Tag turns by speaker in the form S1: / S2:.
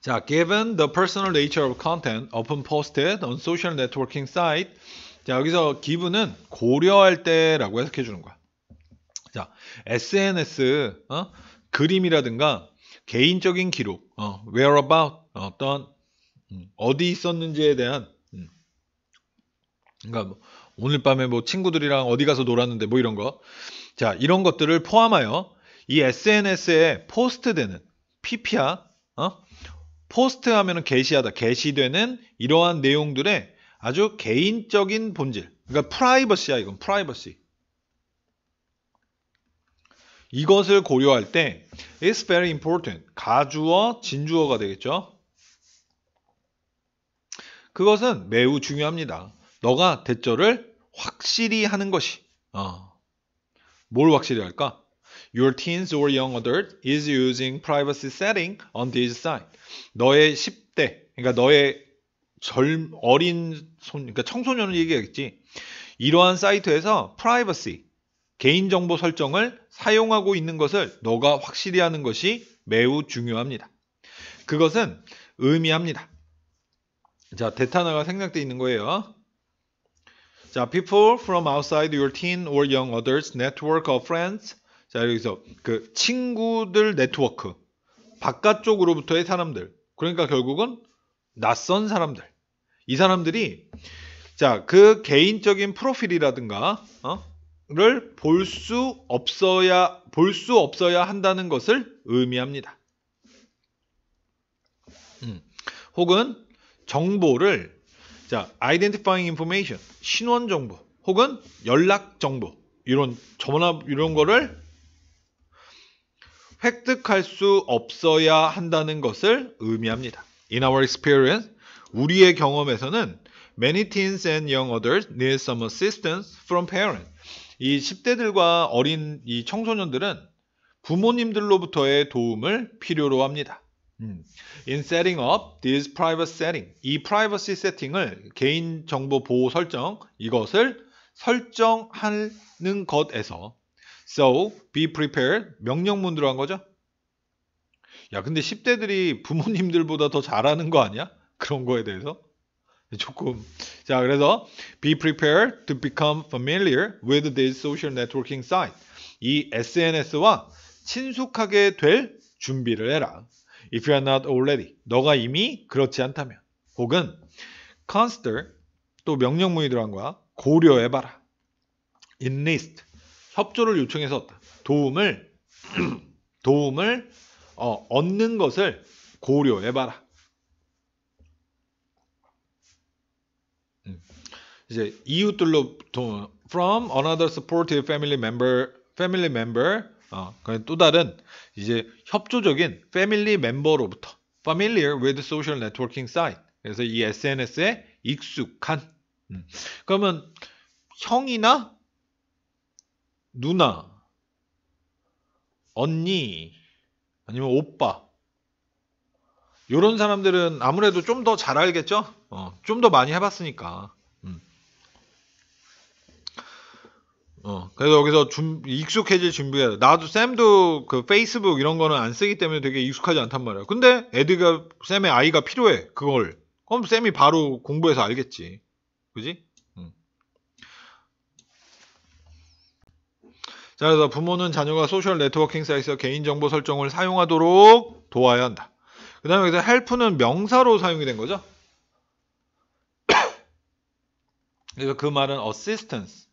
S1: 자, given the personal nature of content often posted on social networking site. 자, 여기서 기분은 고려할 때라고 해석해 주는 거야. 자, SNS 어? 그림이라든가 개인적인 기록, 어, whereabout 어떤 음, 어디 있었는지에 대한 음. 그러니까 뭐, 오늘 밤에 뭐 친구들이랑 어디 가서 놀았는데 뭐 이런 거. 자, 이런 것들을 포함하여 이 SNS에 포스트되는 PPR 어? 포스트 하면은 게시하다, 게시되는 이러한 내용들의 아주 개인적인 본질. 그러니까 프라이버시야, 이건 프라이버시. 이것을 고려할 때 is very important. 가주어, 진주어가 되겠죠. 그것은 매우 중요합니다. 너가 대처를 확실히 하는 것이. 어. 뭘 확실히 할까? Your teens or young adult is using privacy setting on this site. 너의 10대, 그러니까 너의 젊 어린 손, 그러니까 청소년을 얘기하겠지. 이러한 사이트에서 privacy 개인정보 설정을 사용하고 있는 것을 너가 확실히 하는 것이 매우 중요합니다. 그것은 의미합니다. 자, 대타나가 생략되어 있는 거예요. 자, people from outside your teen or young adults network of friends 자 여기서 그 친구들 네트워크 바깥쪽으로부터의 사람들 그러니까 결국은 낯선 사람들 이 사람들이 자 그 개인적인 프로필이라든가 어를 볼 수 없어야 볼 수 없어야 한다는 것을 의미합니다. 음, 혹은 정보를 자 identifying information 신원 정보 혹은 연락 정보 이런 전화 이런 거를 획득할 수 없어야 한다는 것을 의미합니다. In our experience, 우리의 경험에서는 many teens and young adults need some assistance from parents. 이 10대들과 어린 이 청소년들은 부모님들로부터의 도움을 필요로 합니다. In setting up this private setting, 이 privacy 세팅을 개인정보 보호 설정 이것을 설정하는 것에서 So be prepared. 명령문 들어간 거죠? 야, 근데 10대들이 부모님들보다 더 잘하는 거 아니야? 그런 거에 대해서? 조금. 자, 그래서 be prepared to become familiar with this social networking site. 이 SNS와 친숙하게 될 준비를 해라. If you are not already. 너가 이미 그렇지 않다면. 혹은 consider 또 명령문이 들어간 거야. 고려해봐라. enlist 협조를 요청해서 도움을 도움을 어, 얻는 것을 고려해봐라. 이제 이웃들로부터 from another supportive family member family member 어, 또 다른 이제 협조적인 패밀리 멤버로부터 familiar with social networking site 그래서 이 SNS에 익숙한 음. 그러면 형이나 누나, 언니, 아니면 오빠. 이런 사람들은 아무래도 좀 더 잘 알겠죠? 어, 좀 더 많이 해봤으니까. 음. 어, 그래서 여기서 준, 익숙해질 준비해야 돼. 나도 쌤도 그 페이스북 이런 거는 안 쓰기 때문에 되게 익숙하지 않단 말이야. 근데 애드가 쌤의 아이가 필요해. 그걸. 그럼 쌤이 바로 공부해서 알겠지. 그지? 자, 그래서 부모는 자녀가 소셜 네트워킹 사이트에서 개인정보 설정을 사용하도록 도와야 한다. 그 다음에 여기서 h e 는 명사로 사용이 된 거죠. 그래서 그 말은 assistance.